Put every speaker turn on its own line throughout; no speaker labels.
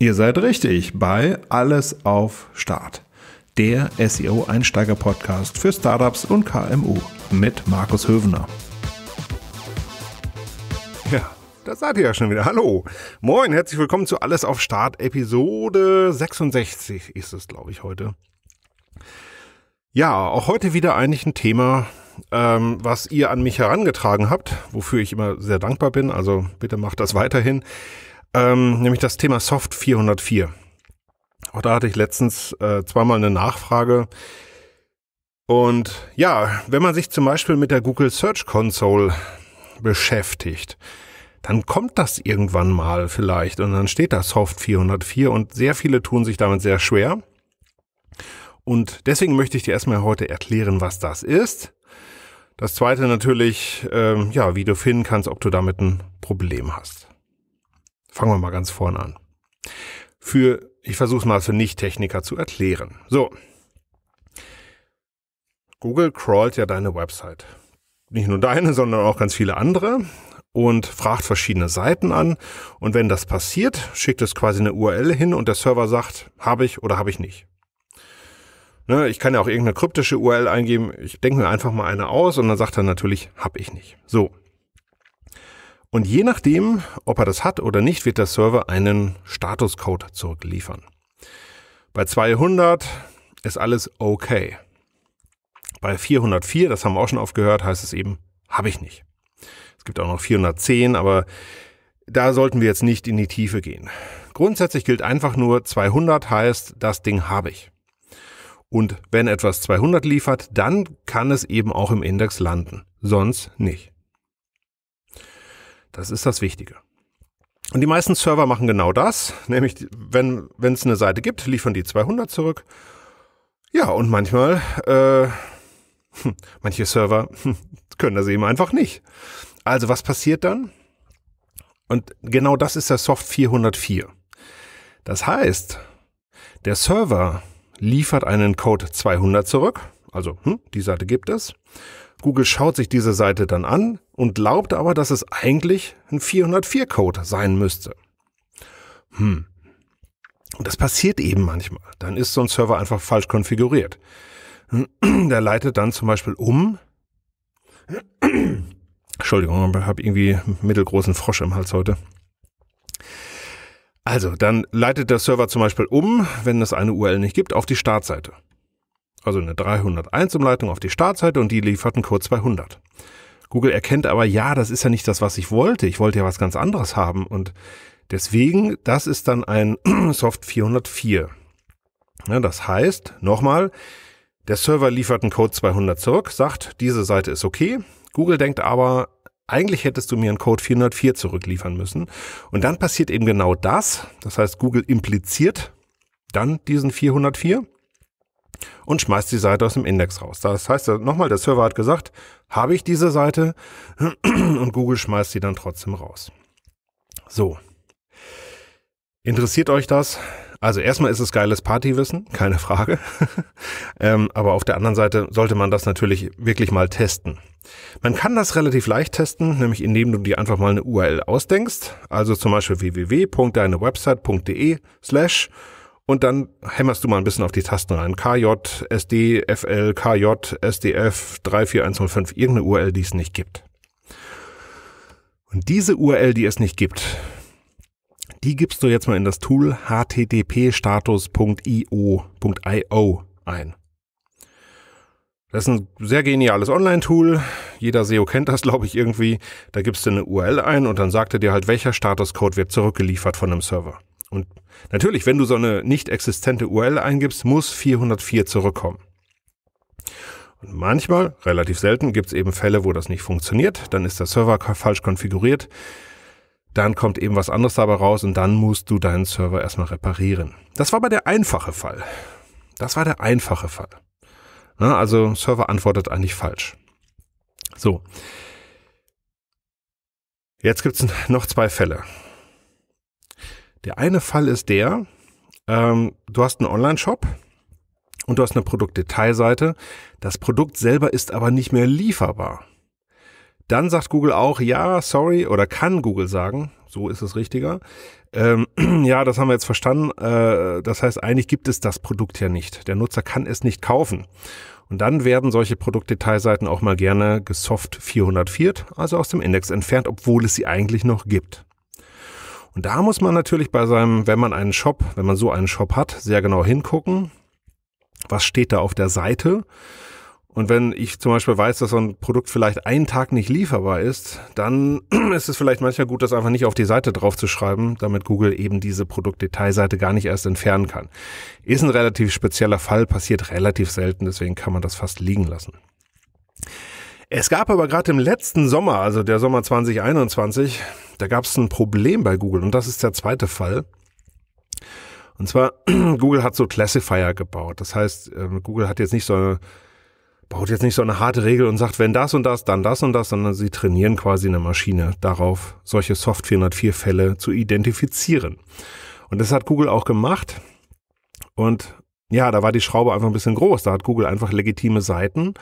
Ihr seid richtig bei Alles auf Start, der SEO-Einsteiger-Podcast für Startups und KMU mit Markus Hövener. Ja, da seid ihr ja schon wieder. Hallo. Moin, herzlich willkommen zu Alles auf Start, Episode 66 ist es, glaube ich, heute. Ja, auch heute wieder eigentlich ein Thema, ähm, was ihr an mich herangetragen habt, wofür ich immer sehr dankbar bin. Also bitte macht das weiterhin ähm, nämlich das Thema Soft 404. Auch da hatte ich letztens äh, zweimal eine Nachfrage. Und ja, wenn man sich zum Beispiel mit der Google Search Console beschäftigt, dann kommt das irgendwann mal vielleicht und dann steht da Soft 404 und sehr viele tun sich damit sehr schwer. Und deswegen möchte ich dir erstmal heute erklären, was das ist. Das zweite natürlich, ähm, ja, wie du finden kannst, ob du damit ein Problem hast. Fangen wir mal ganz vorne an. Für, ich versuche es mal für Nicht-Techniker zu erklären. So. Google crawlt ja deine Website. Nicht nur deine, sondern auch ganz viele andere und fragt verschiedene Seiten an. Und wenn das passiert, schickt es quasi eine URL hin und der Server sagt, habe ich oder habe ich nicht. Ne, ich kann ja auch irgendeine kryptische URL eingeben. Ich denke mir einfach mal eine aus und dann sagt er natürlich, habe ich nicht. So, und je nachdem, ob er das hat oder nicht, wird der Server einen Statuscode zurückliefern. Bei 200 ist alles okay. Bei 404, das haben wir auch schon oft gehört, heißt es eben, habe ich nicht. Es gibt auch noch 410, aber da sollten wir jetzt nicht in die Tiefe gehen. Grundsätzlich gilt einfach nur, 200 heißt, das Ding habe ich. Und wenn etwas 200 liefert, dann kann es eben auch im Index landen. Sonst nicht. Das ist das Wichtige. Und die meisten Server machen genau das, nämlich wenn es eine Seite gibt, liefern die 200 zurück. Ja, und manchmal, äh, hm, manche Server hm, können das eben einfach nicht. Also was passiert dann? Und genau das ist der Soft 404. Das heißt, der Server liefert einen Code 200 zurück also, hm, die Seite gibt es. Google schaut sich diese Seite dann an und glaubt aber, dass es eigentlich ein 404-Code sein müsste. Hm. Und das passiert eben manchmal. Dann ist so ein Server einfach falsch konfiguriert. Der leitet dann zum Beispiel um. Entschuldigung, ich habe irgendwie mittelgroßen Frosch im Hals heute. Also, dann leitet der Server zum Beispiel um, wenn es eine URL nicht gibt, auf die Startseite also eine 301-Umleitung auf die Startseite und die liefert einen Code 200. Google erkennt aber, ja, das ist ja nicht das, was ich wollte. Ich wollte ja was ganz anderes haben und deswegen, das ist dann ein Soft 404. Ja, das heißt, nochmal, der Server liefert einen Code 200 zurück, sagt, diese Seite ist okay. Google denkt aber, eigentlich hättest du mir einen Code 404 zurückliefern müssen. Und dann passiert eben genau das. Das heißt, Google impliziert dann diesen 404 und schmeißt die Seite aus dem Index raus. Das heißt äh, nochmal, der Server hat gesagt, habe ich diese Seite und Google schmeißt sie dann trotzdem raus. So. Interessiert euch das? Also erstmal ist es geiles Partywissen, keine Frage. ähm, aber auf der anderen Seite sollte man das natürlich wirklich mal testen. Man kann das relativ leicht testen, nämlich indem du dir einfach mal eine URL ausdenkst. Also zum Beispiel www.deinewebsite.de slash und dann hämmerst du mal ein bisschen auf die Tasten rein. KJ, SD, FL, KJ, SDF, 34105, irgendeine URL, die es nicht gibt. Und diese URL, die es nicht gibt, die gibst du jetzt mal in das Tool http-status.io.io ein. Das ist ein sehr geniales Online-Tool. Jeder SEO kennt das, glaube ich, irgendwie. Da gibst du eine URL ein und dann sagt er dir halt, welcher Statuscode wird zurückgeliefert von einem Server. Und natürlich, wenn du so eine nicht existente URL eingibst, muss 404 zurückkommen. Und manchmal, relativ selten, gibt es eben Fälle, wo das nicht funktioniert. Dann ist der Server falsch konfiguriert. Dann kommt eben was anderes dabei raus und dann musst du deinen Server erstmal reparieren. Das war aber der einfache Fall. Das war der einfache Fall. Na, also Server antwortet eigentlich falsch. So. Jetzt gibt es noch zwei Fälle. Der eine Fall ist der, ähm, du hast einen Online-Shop und du hast eine Produktdetailseite. Das Produkt selber ist aber nicht mehr lieferbar. Dann sagt Google auch, ja, sorry, oder kann Google sagen, so ist es richtiger. Ähm, ja, das haben wir jetzt verstanden. Äh, das heißt, eigentlich gibt es das Produkt ja nicht. Der Nutzer kann es nicht kaufen. Und dann werden solche Produktdetailseiten auch mal gerne gesoft 404, also aus dem Index entfernt, obwohl es sie eigentlich noch gibt. Und da muss man natürlich bei seinem, wenn man einen Shop, wenn man so einen Shop hat, sehr genau hingucken. Was steht da auf der Seite? Und wenn ich zum Beispiel weiß, dass so ein Produkt vielleicht einen Tag nicht lieferbar ist, dann ist es vielleicht manchmal gut, das einfach nicht auf die Seite drauf zu schreiben, damit Google eben diese Produktdetailseite gar nicht erst entfernen kann. Ist ein relativ spezieller Fall, passiert relativ selten, deswegen kann man das fast liegen lassen. Es gab aber gerade im letzten Sommer, also der Sommer 2021, da gab es ein Problem bei Google und das ist der zweite Fall. Und zwar, Google hat so Classifier gebaut. Das heißt, ähm, Google hat jetzt nicht so eine, baut jetzt nicht so eine harte Regel und sagt, wenn das und das, dann das und das, sondern sie trainieren quasi eine Maschine darauf, solche Soft 404 Fälle zu identifizieren. Und das hat Google auch gemacht. Und ja, da war die Schraube einfach ein bisschen groß. Da hat Google einfach legitime Seiten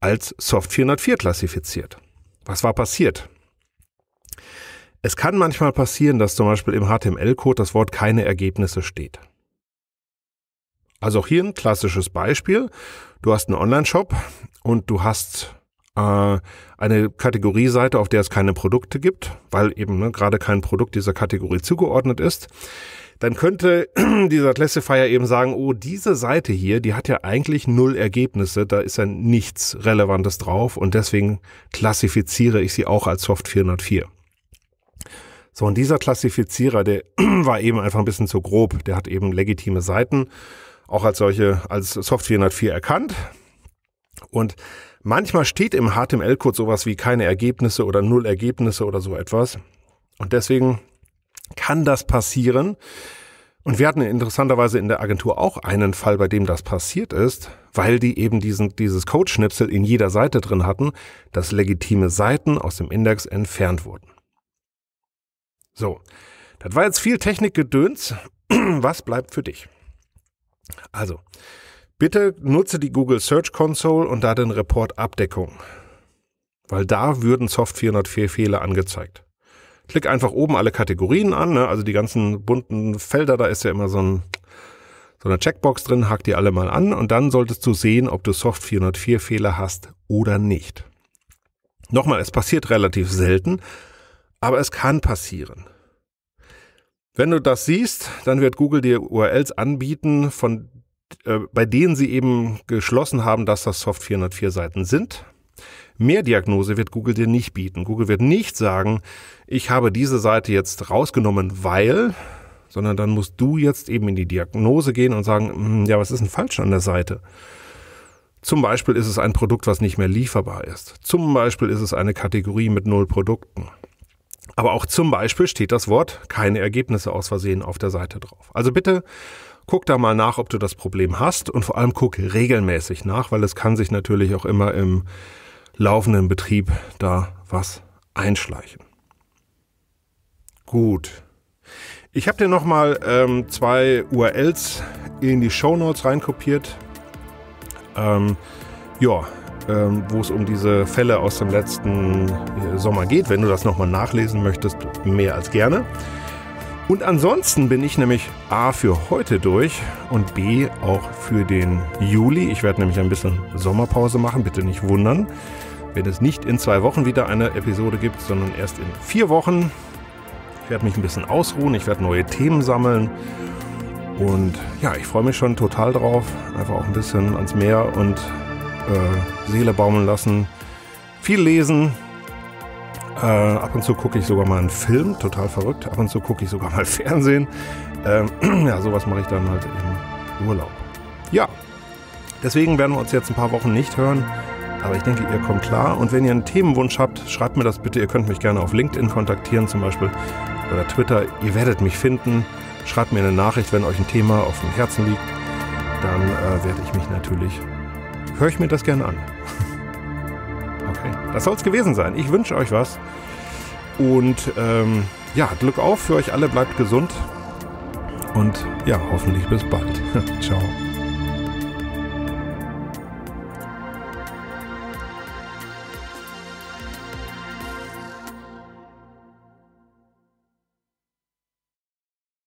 als Soft 404 klassifiziert. Was war passiert? Es kann manchmal passieren, dass zum Beispiel im HTML-Code das Wort keine Ergebnisse steht. Also auch hier ein klassisches Beispiel. Du hast einen Online-Shop und du hast äh, eine Kategorieseite, auf der es keine Produkte gibt, weil eben ne, gerade kein Produkt dieser Kategorie zugeordnet ist. Dann könnte dieser Classifier eben sagen, oh, diese Seite hier, die hat ja eigentlich null Ergebnisse, da ist ja nichts Relevantes drauf und deswegen klassifiziere ich sie auch als Soft 404. So, und dieser Klassifizierer, der war eben einfach ein bisschen zu grob. Der hat eben legitime Seiten auch als solche, als Soft 404 erkannt. Und manchmal steht im HTML-Code sowas wie keine Ergebnisse oder null Ergebnisse oder so etwas. Und deswegen kann das passieren. Und wir hatten interessanterweise in der Agentur auch einen Fall, bei dem das passiert ist, weil die eben diesen, dieses Code-Schnipsel in jeder Seite drin hatten, dass legitime Seiten aus dem Index entfernt wurden. So, das war jetzt viel Technikgedöns. Was bleibt für dich? Also, bitte nutze die Google Search Console und da den Report Abdeckung, weil da würden Soft 404 Fehler angezeigt. Klick einfach oben alle Kategorien an, ne? also die ganzen bunten Felder, da ist ja immer so, ein, so eine Checkbox drin, hack die alle mal an und dann solltest du sehen, ob du Soft 404 Fehler hast oder nicht. Nochmal, es passiert relativ selten, aber es kann passieren. Wenn du das siehst, dann wird Google dir URLs anbieten, von, äh, bei denen sie eben geschlossen haben, dass das Soft 404 Seiten sind. Mehr Diagnose wird Google dir nicht bieten. Google wird nicht sagen, ich habe diese Seite jetzt rausgenommen, weil, sondern dann musst du jetzt eben in die Diagnose gehen und sagen, hm, ja, was ist denn falsch an der Seite? Zum Beispiel ist es ein Produkt, was nicht mehr lieferbar ist. Zum Beispiel ist es eine Kategorie mit null Produkten. Aber auch zum Beispiel steht das Wort keine Ergebnisse aus Versehen auf der Seite drauf. Also bitte guck da mal nach, ob du das Problem hast und vor allem guck regelmäßig nach, weil es kann sich natürlich auch immer im laufenden Betrieb da was einschleichen. Gut. Ich habe dir nochmal ähm, zwei URLs in die Show Notes reinkopiert. Ähm, ja, ähm, wo es um diese Fälle aus dem letzten äh, Sommer geht. Wenn du das nochmal nachlesen möchtest, mehr als gerne. Und ansonsten bin ich nämlich A für heute durch und B auch für den Juli. Ich werde nämlich ein bisschen Sommerpause machen, bitte nicht wundern, wenn es nicht in zwei Wochen wieder eine Episode gibt, sondern erst in vier Wochen. Ich werde mich ein bisschen ausruhen, ich werde neue Themen sammeln und ja, ich freue mich schon total drauf. Einfach auch ein bisschen ans Meer und äh, Seele baumeln lassen, viel lesen. Äh, ab und zu gucke ich sogar mal einen Film, total verrückt. Ab und zu gucke ich sogar mal Fernsehen. Ähm, ja, sowas mache ich dann halt im Urlaub. Ja, deswegen werden wir uns jetzt ein paar Wochen nicht hören. Aber ich denke, ihr kommt klar. Und wenn ihr einen Themenwunsch habt, schreibt mir das bitte. Ihr könnt mich gerne auf LinkedIn kontaktieren zum Beispiel oder Twitter. Ihr werdet mich finden. Schreibt mir eine Nachricht, wenn euch ein Thema auf dem Herzen liegt. Dann äh, werde ich mich natürlich höre ich mir das gerne an. Okay, das soll es gewesen sein. Ich wünsche euch was. Und ähm, ja, Glück auf für euch alle, bleibt gesund. Und ja, hoffentlich bis bald. Ciao.